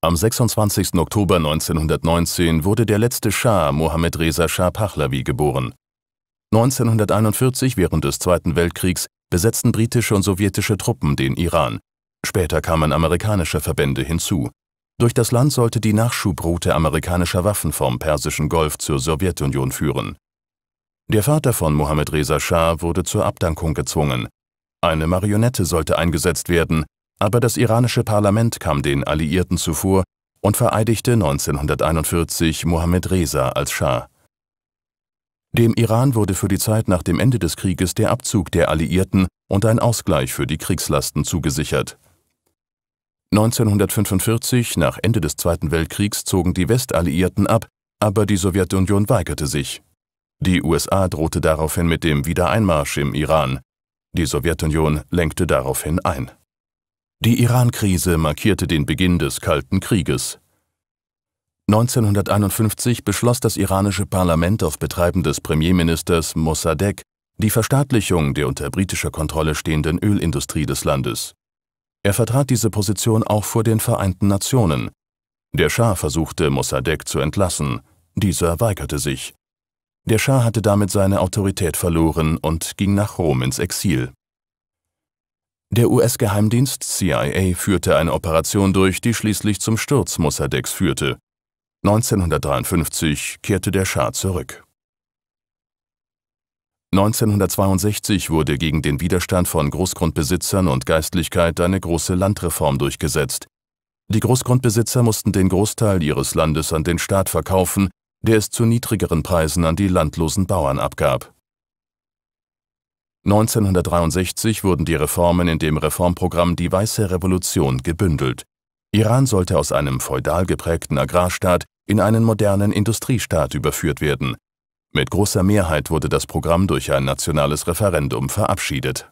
Am 26. Oktober 1919 wurde der letzte Schah Mohammad Reza Schah Pahlavi geboren. 1941 während des Zweiten Weltkriegs besetzten britische und sowjetische Truppen den Iran. Später kamen amerikanische Verbände hinzu. Durch das Land sollte die Nachschubroute amerikanischer Waffen vom Persischen Golf zur Sowjetunion führen. Der Vater von Mohammad Reza Schah wurde zur Abdankung gezwungen. Eine Marionette sollte eingesetzt werden, aber das iranische Parlament kam den Alliierten zuvor und vereidigte 1941 Mohammed Reza als Schah. Dem Iran wurde für die Zeit nach dem Ende des Krieges der Abzug der Alliierten und ein Ausgleich für die Kriegslasten zugesichert. 1945, nach Ende des Zweiten Weltkriegs, zogen die Westalliierten ab, aber die Sowjetunion weigerte sich. Die USA drohte daraufhin mit dem Wiedereinmarsch im Iran. Die Sowjetunion lenkte daraufhin ein. Die Iran-Krise markierte den Beginn des Kalten Krieges. 1951 beschloss das iranische Parlament auf Betreiben des Premierministers Mossadegh die Verstaatlichung der unter britischer Kontrolle stehenden Ölindustrie des Landes. Er vertrat diese Position auch vor den Vereinten Nationen. Der Schah versuchte, Mossadegh zu entlassen. Dieser weigerte sich. Der Schah hatte damit seine Autorität verloren und ging nach Rom ins Exil. Der US-Geheimdienst CIA führte eine Operation durch, die schließlich zum Sturz Mossadeghs führte. 1953 kehrte der Schah zurück. 1962 wurde gegen den Widerstand von Großgrundbesitzern und Geistlichkeit eine große Landreform durchgesetzt. Die Großgrundbesitzer mussten den Großteil ihres Landes an den Staat verkaufen, der es zu niedrigeren Preisen an die landlosen Bauern abgab. 1963 wurden die Reformen in dem Reformprogramm Die Weiße Revolution gebündelt. Iran sollte aus einem feudal geprägten Agrarstaat in einen modernen Industriestaat überführt werden. Mit großer Mehrheit wurde das Programm durch ein nationales Referendum verabschiedet